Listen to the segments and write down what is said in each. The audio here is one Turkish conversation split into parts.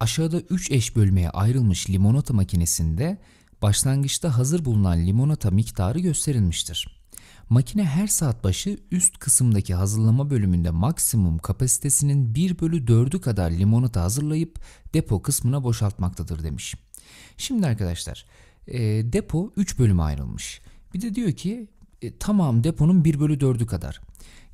Aşağıda 3 eş bölmeye ayrılmış limonata makinesinde başlangıçta hazır bulunan limonata miktarı gösterilmiştir. Makine her saat başı üst kısımdaki hazırlama bölümünde maksimum kapasitesinin 1 bölü 4'ü kadar limonata hazırlayıp depo kısmına boşaltmaktadır demiş. Şimdi arkadaşlar e, depo 3 bölüme ayrılmış. Bir de diyor ki e, tamam deponun 1 bölü 4'ü kadar.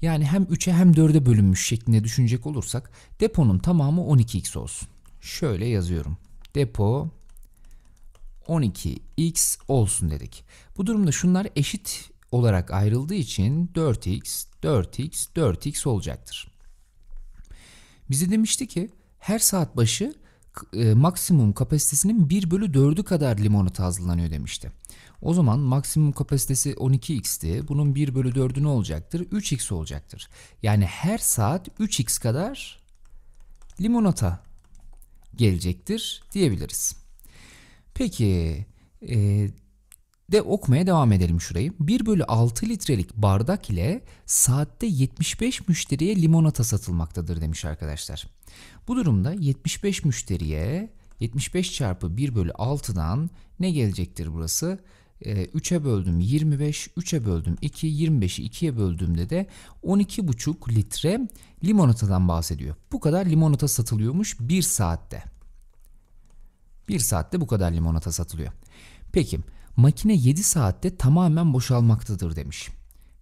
Yani hem 3'e hem 4'e bölünmüş şeklinde düşünecek olursak deponun tamamı 12x olsun şöyle yazıyorum. Depo 12x olsun dedik. Bu durumda şunlar eşit olarak ayrıldığı için 4x, 4x, 4x olacaktır. Bize demişti ki her saat başı e, maksimum kapasitesinin 1 bölü 4'ü kadar limonata hazırlanıyor demişti. O zaman maksimum kapasitesi 12x'ti. Bunun 1 bölü 4'ü ne olacaktır? 3x olacaktır. Yani her saat 3x kadar limonata gelecektir diyebiliriz. Peki e, de okumaya devam edelim şurayı. 1 bölü 6 litrelik bardak ile saatte 75 müşteriye limonata satılmaktadır demiş arkadaşlar. Bu durumda 75 müşteriye 75 çarpı 1 bölü 6'dan ne gelecektir burası? e, ee, 3'e böldüm 25, 3'e böldüm 2, 25'i 2'ye böldüğümde de 12,5 litre limonatadan bahsediyor. Bu kadar limonata satılıyormuş 1 saatte. 1 saatte bu kadar limonata satılıyor. Peki makine 7 saatte tamamen boşalmaktadır demiş.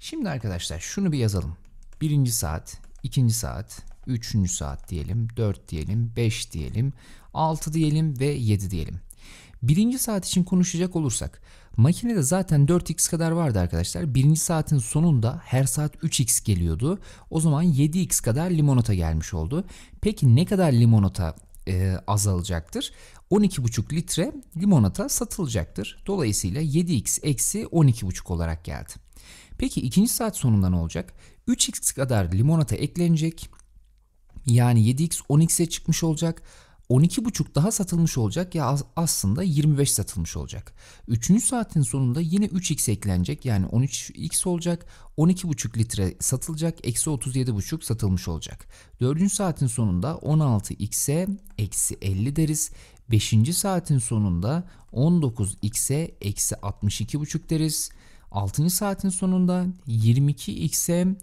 Şimdi arkadaşlar şunu bir yazalım. Birinci saat, ikinci saat, üçüncü saat diyelim, dört diyelim, beş diyelim, altı diyelim ve yedi diyelim. Birinci saat için konuşacak olursak Makinede zaten 4x kadar vardı arkadaşlar. Birinci saatin sonunda her saat 3x geliyordu. O zaman 7x kadar limonata gelmiş oldu. Peki ne kadar limonata e, azalacaktır? 12,5 litre limonata satılacaktır. Dolayısıyla 7x eksi 12,5 olarak geldi. Peki ikinci saat sonunda ne olacak? 3x kadar limonata eklenecek. Yani 7x 10x'e çıkmış olacak. 12.5 daha satılmış olacak ya aslında 25 satılmış olacak. 3. saatin sonunda yine 3x eklenecek yani 13x olacak. 12.5 litre satılacak eksi 37.5 satılmış olacak. 4. saatin sonunda 16x'e eksi 50 deriz. 5. saatin sonunda 19x'e eksi 62.5 deriz. 6. saatin sonunda 22x'e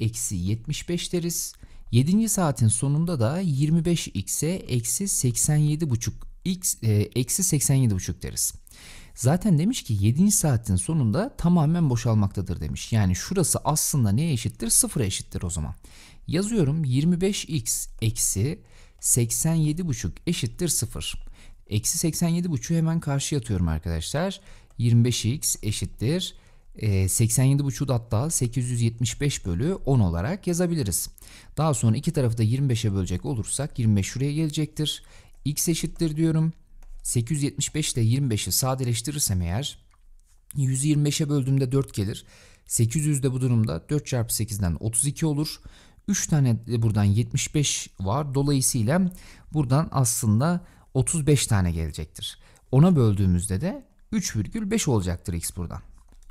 eksi 75 deriz. 7. saatin sonunda da 25x'e eksi 87,5 x e, eksi 87,5 deriz. Zaten demiş ki 7. saatin sonunda tamamen boşalmaktadır demiş. Yani şurası aslında neye eşittir? Sıfıra eşittir o zaman. Yazıyorum 25x eksi 87,5 eşittir 0. Eksi 87,5'ü hemen karşıya atıyorum arkadaşlar. 25x eşittir 87.5'u ee, da hatta 875 bölü 10 olarak yazabiliriz. Daha sonra iki tarafı da 25'e bölecek olursak 25 şuraya gelecektir. X eşittir diyorum. 875 ile 25'i sadeleştirirsem eğer 125'e böldüğümde 4 gelir. 800 de bu durumda 4 çarpı 8'den 32 olur. 3 tane de buradan 75 var. Dolayısıyla buradan aslında 35 tane gelecektir. 10'a böldüğümüzde de 3,5 olacaktır x buradan.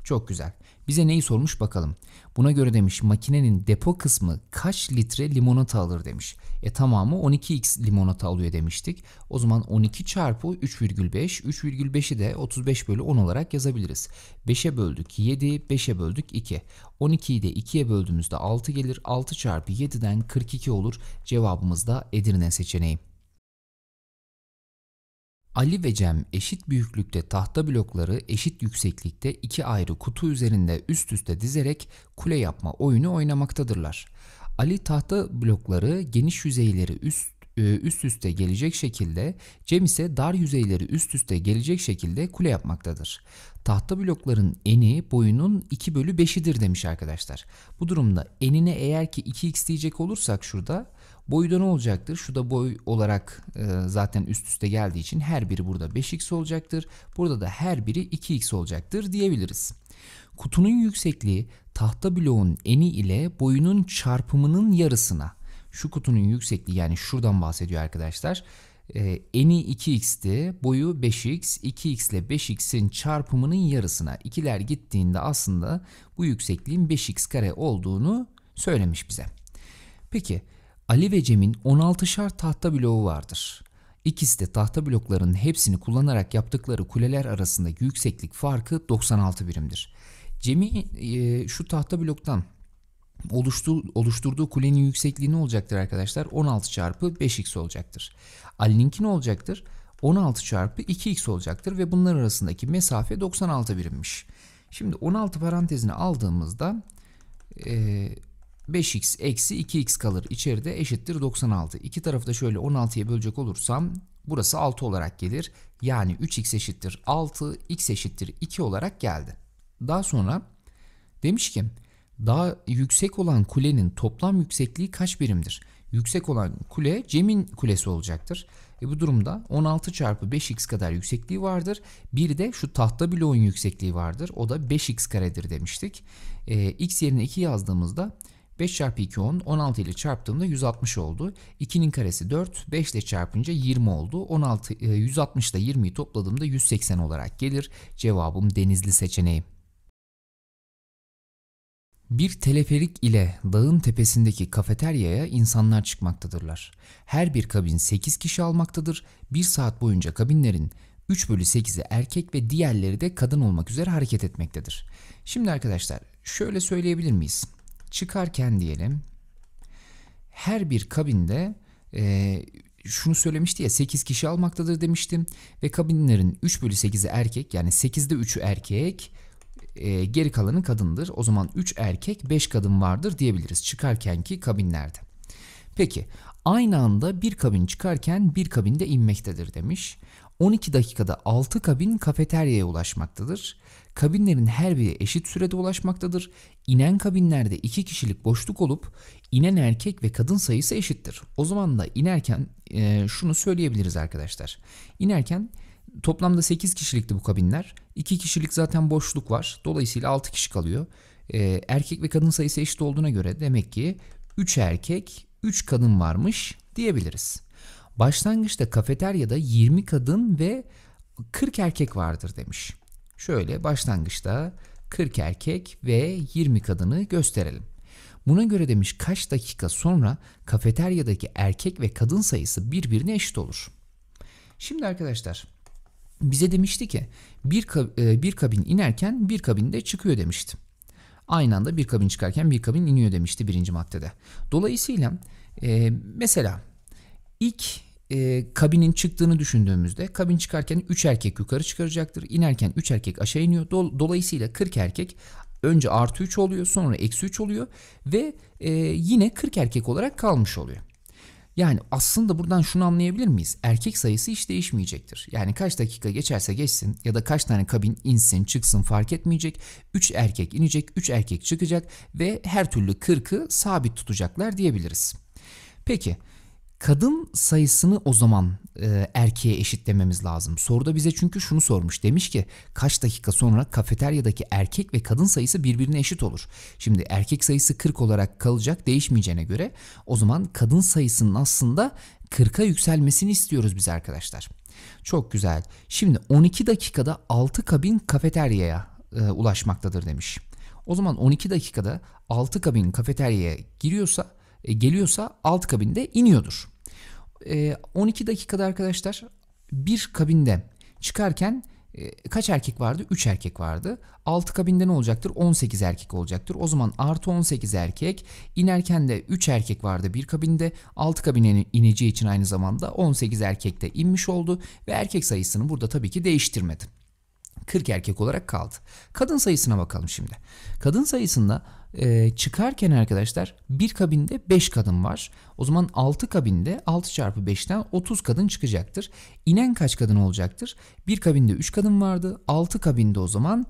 Çok güzel. Bize neyi sormuş bakalım. Buna göre demiş makinenin depo kısmı kaç litre limonata alır demiş. E tamamı 12x limonata alıyor demiştik. O zaman 12 çarpı 3,5. 3,5'i de 35 bölü 10 olarak yazabiliriz. 5'e böldük 7, 5'e böldük 2. 12'yi de 2'ye böldüğümüzde 6 gelir. 6 çarpı 7'den 42 olur. Cevabımız da Edirne seçeneği. Ali ve Cem eşit büyüklükte tahta blokları eşit yükseklikte iki ayrı kutu üzerinde üst üste dizerek kule yapma oyunu oynamaktadırlar. Ali tahta blokları geniş yüzeyleri üst e, üst üste gelecek şekilde, Cem ise dar yüzeyleri üst üste gelecek şekilde kule yapmaktadır. Tahta blokların eni boyunun 2 bölü 5'idir demiş arkadaşlar. Bu durumda enine eğer ki 2x diyecek olursak şurada Boyu da ne olacaktır? Şu da boy olarak e, zaten üst üste geldiği için her biri burada 5x olacaktır. Burada da her biri 2x olacaktır diyebiliriz. Kutunun yüksekliği tahta bloğun eni ile boyunun çarpımının yarısına. Şu kutunun yüksekliği yani şuradan bahsediyor arkadaşlar. E, eni 2x'ti, boyu 5x, 2x ile 5x'in çarpımının yarısına. ikiler gittiğinde aslında bu yüksekliğin 5x kare olduğunu söylemiş bize. Peki Ali ve Cem'in 16 16'şar tahta bloğu vardır. İkisi de tahta bloklarının hepsini kullanarak yaptıkları kuleler arasındaki yükseklik farkı 96 birimdir. Cem'i e, şu tahta bloktan oluştu, oluşturduğu kulenin yüksekliği ne olacaktır arkadaşlar? 16 çarpı 5x olacaktır. Ali'ninki ne olacaktır? 16 çarpı 2x olacaktır ve bunlar arasındaki mesafe 96 birimmiş. Şimdi 16 parantezine aldığımızda e, 5x eksi 2x kalır. İçeride eşittir 96. İki tarafı da şöyle 16'ya bölecek olursam burası 6 olarak gelir. Yani 3x eşittir 6, x eşittir 2 olarak geldi. Daha sonra demiş ki daha yüksek olan kulenin toplam yüksekliği kaç birimdir? Yüksek olan kule Cem'in kulesi olacaktır. E bu durumda 16 çarpı 5x kadar yüksekliği vardır. Bir de şu tahta bloğun yüksekliği vardır. O da 5x karedir demiştik. E, x yerine 2 yazdığımızda 5 çarpı 2 10, 16 ile çarptığımda 160 oldu. 2'nin karesi 4, 5 ile çarpınca 20 oldu. 16, 160 e, ile 20'yi topladığımda 180 olarak gelir. Cevabım denizli seçeneği. Bir teleferik ile dağın tepesindeki kafeteryaya insanlar çıkmaktadırlar. Her bir kabin 8 kişi almaktadır. 1 saat boyunca kabinlerin 3 bölü 8'i erkek ve diğerleri de kadın olmak üzere hareket etmektedir. Şimdi arkadaşlar şöyle söyleyebilir miyiz? çıkarken diyelim her bir kabinde e, şunu söylemişti ya 8 kişi almaktadır demiştim ve kabinlerin 3 bölü 8'i erkek yani 8'de 3'ü erkek e, geri kalanı kadındır. O zaman 3 erkek 5 kadın vardır diyebiliriz çıkarkenki kabinlerde. Peki aynı anda bir kabin çıkarken bir kabinde inmektedir demiş. 12 dakikada 6 kabin kafeteryaya ulaşmaktadır. Kabinlerin her biri eşit sürede ulaşmaktadır. İnen kabinlerde 2 kişilik boşluk olup inen erkek ve kadın sayısı eşittir. O zaman da inerken e, şunu söyleyebiliriz arkadaşlar. İnerken toplamda 8 kişilikti bu kabinler. 2 kişilik zaten boşluk var. Dolayısıyla 6 kişi kalıyor. E, erkek ve kadın sayısı eşit olduğuna göre demek ki 3 erkek 3 kadın varmış diyebiliriz. Başlangıçta kafeteryada 20 kadın ve 40 erkek vardır demiş. Şöyle başlangıçta 40 erkek ve 20 kadını gösterelim. Buna göre demiş kaç dakika sonra kafeteryadaki erkek ve kadın sayısı birbirine eşit olur. Şimdi arkadaşlar bize demişti ki bir, e, bir kabin inerken bir kabin de çıkıyor demişti. Aynı anda bir kabin çıkarken bir kabin iniyor demişti birinci maddede. Dolayısıyla e, mesela İlk e, kabinin çıktığını düşündüğümüzde kabin çıkarken 3 erkek yukarı çıkaracaktır. İnerken 3 erkek aşağı iniyor. Dol dolayısıyla 40 erkek önce artı 3 oluyor sonra eksi 3 oluyor ve e, yine 40 erkek olarak kalmış oluyor. Yani aslında buradan şunu anlayabilir miyiz? Erkek sayısı hiç değişmeyecektir. Yani kaç dakika geçerse geçsin ya da kaç tane kabin insin çıksın fark etmeyecek. 3 erkek inecek, 3 erkek çıkacak ve her türlü 40'ı sabit tutacaklar diyebiliriz. Peki kadın sayısını o zaman e, erkeğe eşitlememiz lazım. Soruda bize çünkü şunu sormuş. Demiş ki kaç dakika sonra kafeteryadaki erkek ve kadın sayısı birbirine eşit olur. Şimdi erkek sayısı 40 olarak kalacak değişmeyeceğine göre o zaman kadın sayısının aslında 40'a yükselmesini istiyoruz biz arkadaşlar. Çok güzel. Şimdi 12 dakikada 6 kabin kafeteryaya e, ulaşmaktadır demiş. O zaman 12 dakikada 6 kabin kafeteryaya giriyorsa e, geliyorsa alt kabinde iniyordur. E, ee, 12 dakikada arkadaşlar bir kabinde çıkarken e, kaç erkek vardı? 3 erkek vardı. 6 kabinde ne olacaktır? 18 erkek olacaktır. O zaman artı 18 erkek. inerken de 3 erkek vardı bir kabinde. 6 kabinenin ineceği için aynı zamanda 18 erkek de inmiş oldu. Ve erkek sayısını burada tabii ki değiştirmedi. 40 erkek olarak kaldı. Kadın sayısına bakalım şimdi. Kadın sayısında ee, çıkarken arkadaşlar bir kabinde 5 kadın var. O zaman 6 kabinde 6 çarpı 5'ten 30 kadın çıkacaktır. İnen kaç kadın olacaktır? Bir kabinde 3 kadın vardı. 6 kabinde o zaman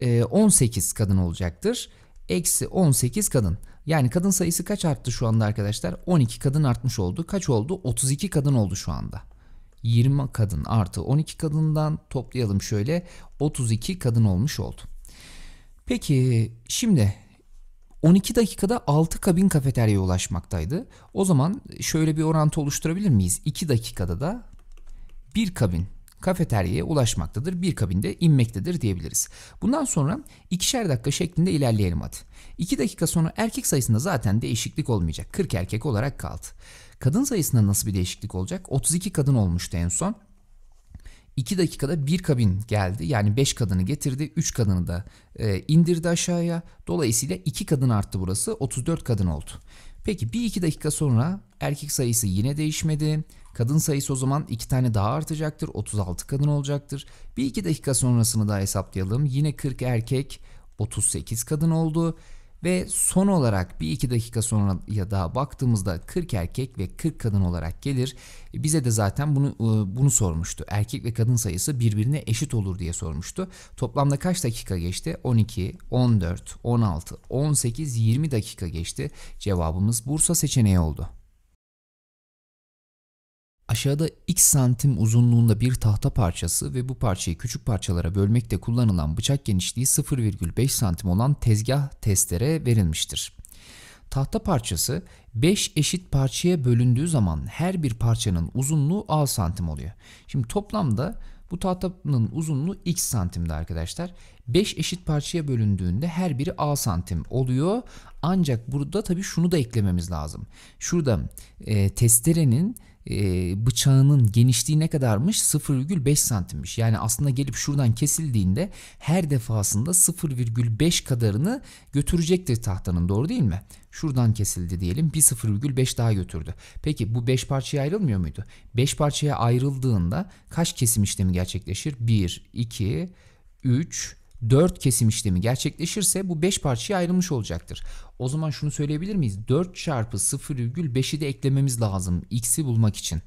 e, 18 kadın olacaktır. Eksi 18 kadın. Yani kadın sayısı kaç arttı şu anda arkadaşlar? 12 kadın artmış oldu. Kaç oldu? 32 kadın oldu şu anda. 20 kadın artı 12 kadından toplayalım şöyle 32 kadın olmuş oldu. Peki şimdi 12 dakikada 6 kabin kafeteryaya ulaşmaktaydı. O zaman şöyle bir orantı oluşturabilir miyiz? 2 dakikada da 1 kabin kafeteryaya ulaşmaktadır. Bir kabinde inmektedir diyebiliriz. Bundan sonra ikişer dakika şeklinde ilerleyelim hadi. 2 dakika sonra erkek sayısında zaten değişiklik olmayacak. 40 erkek olarak kaldı. Kadın sayısında nasıl bir değişiklik olacak? 32 kadın olmuştu en son. 2 dakikada bir kabin geldi. Yani 5 kadını getirdi. 3 kadını da e, indirdi aşağıya. Dolayısıyla 2 kadın arttı burası. 34 kadın oldu. Peki bir iki dakika sonra erkek sayısı yine değişmedi. Kadın sayısı o zaman iki tane daha artacaktır. 36 kadın olacaktır. Bir iki dakika sonrasını da hesaplayalım. Yine 40 erkek 38 kadın oldu. Ve son olarak bir iki dakika sonra ya da baktığımızda 40 erkek ve 40 kadın olarak gelir. E, bize de zaten bunu e, bunu sormuştu. Erkek ve kadın sayısı birbirine eşit olur diye sormuştu. Toplamda kaç dakika geçti? 12, 14, 16, 18, 20 dakika geçti. Cevabımız Bursa seçeneği oldu. Aşağıda x santim uzunluğunda bir tahta parçası ve bu parçayı küçük parçalara bölmekte kullanılan bıçak genişliği 0,5 santim olan tezgah testere verilmiştir. Tahta parçası 5 eşit parçaya bölündüğü zaman her bir parçanın uzunluğu a santim oluyor. Şimdi toplamda bu tahtanın uzunluğu x santimde arkadaşlar. 5 eşit parçaya bölündüğünde her biri a santim oluyor. Ancak burada tabii şunu da eklememiz lazım. Şurada e, testerenin bıçağının genişliği ne kadarmış? 0,5 santimmiş. Yani aslında gelip şuradan kesildiğinde her defasında 0,5 kadarını götürecektir tahtanın doğru değil mi? Şuradan kesildi diyelim bir 0,5 daha götürdü. Peki bu 5 parçaya ayrılmıyor muydu? 5 parçaya ayrıldığında kaç kesim işlemi gerçekleşir? 1, 2, 3, 4 kesim işlemi gerçekleşirse bu 5 parçaya ayrılmış olacaktır. O zaman şunu söyleyebilir miyiz? 4 çarpı 0,5'i de eklememiz lazım x'i bulmak için.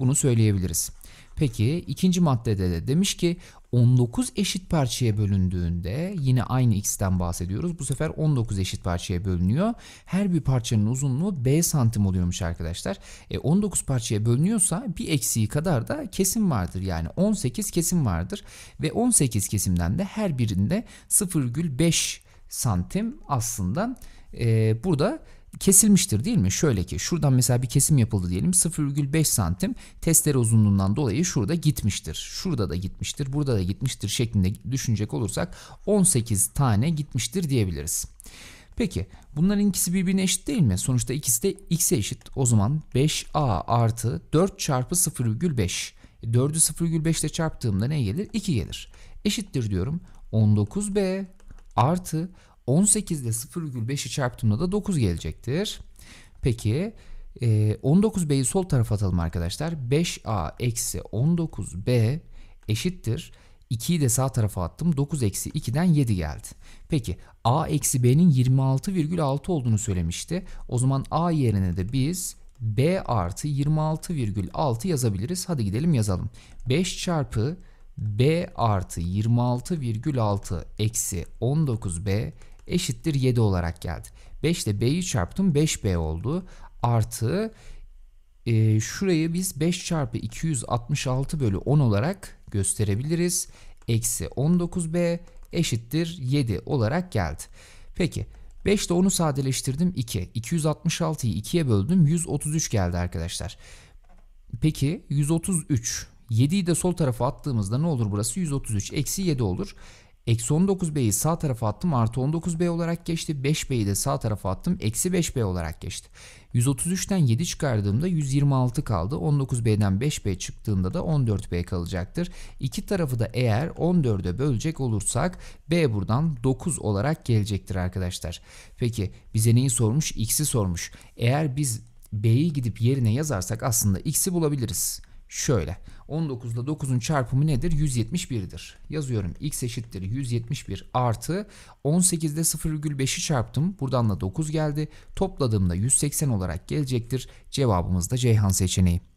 Bunu söyleyebiliriz. Peki ikinci maddede de demiş ki 19 eşit parçaya bölündüğünde yine aynı x'ten bahsediyoruz. Bu sefer 19 eşit parçaya bölünüyor. Her bir parçanın uzunluğu b santim oluyormuş arkadaşlar. E 19 parçaya bölünüyorsa bir eksiği kadar da kesim vardır. Yani 18 kesim vardır ve 18 kesimden de her birinde 0,5 santim aslında e, burada kesilmiştir değil mi? Şöyle ki şuradan mesela bir kesim yapıldı diyelim 0,5 santim testere uzunluğundan dolayı şurada gitmiştir. Şurada da gitmiştir, burada da gitmiştir şeklinde düşünecek olursak 18 tane gitmiştir diyebiliriz. Peki bunların ikisi birbirine eşit değil mi? Sonuçta ikisi de x'e eşit. O zaman 5a artı 4 çarpı 0,5. 4'ü 0,5 ile çarptığımda ne gelir? 2 gelir. Eşittir diyorum. 19b artı 18 ile 0,5'i çarptığımda da 9 gelecektir. Peki 19B'yi e, sol tarafa atalım arkadaşlar. 5A eksi 19B eşittir. 2'yi de sağ tarafa attım. 9 eksi 2'den 7 geldi. Peki A eksi B'nin 26,6 olduğunu söylemişti. O zaman A yerine de biz B artı 26,6 yazabiliriz. Hadi gidelim yazalım. 5 çarpı B artı 26,6 eksi 19B eşittir 7 olarak geldi. 5 ile B'yi çarptım 5B oldu. Artı e, şurayı biz 5 çarpı 266 bölü 10 olarak gösterebiliriz. Eksi 19B eşittir 7 olarak geldi. Peki 5 ile 10'u sadeleştirdim 2. 266'yı 2'ye böldüm 133 geldi arkadaşlar. Peki 133 7'yi de sol tarafa attığımızda ne olur burası? 133 eksi 7 olur. Eksi 19B'yi sağ tarafa attım. Artı 19B olarak geçti. 5B'yi de sağ tarafa attım. Eksi 5B olarak geçti. 133'ten 7 çıkardığımda 126 kaldı. 19B'den 5B çıktığında da 14B kalacaktır. İki tarafı da eğer 14'e bölecek olursak B buradan 9 olarak gelecektir arkadaşlar. Peki bize neyi sormuş? X'i sormuş. Eğer biz B'yi gidip yerine yazarsak aslında X'i bulabiliriz şöyle. 19 ile 9'un çarpımı nedir? 171'dir. Yazıyorum x eşittir 171 artı 18'de 0,5'i çarptım. Buradan da 9 geldi. Topladığımda 180 olarak gelecektir. Cevabımız da Ceyhan seçeneği.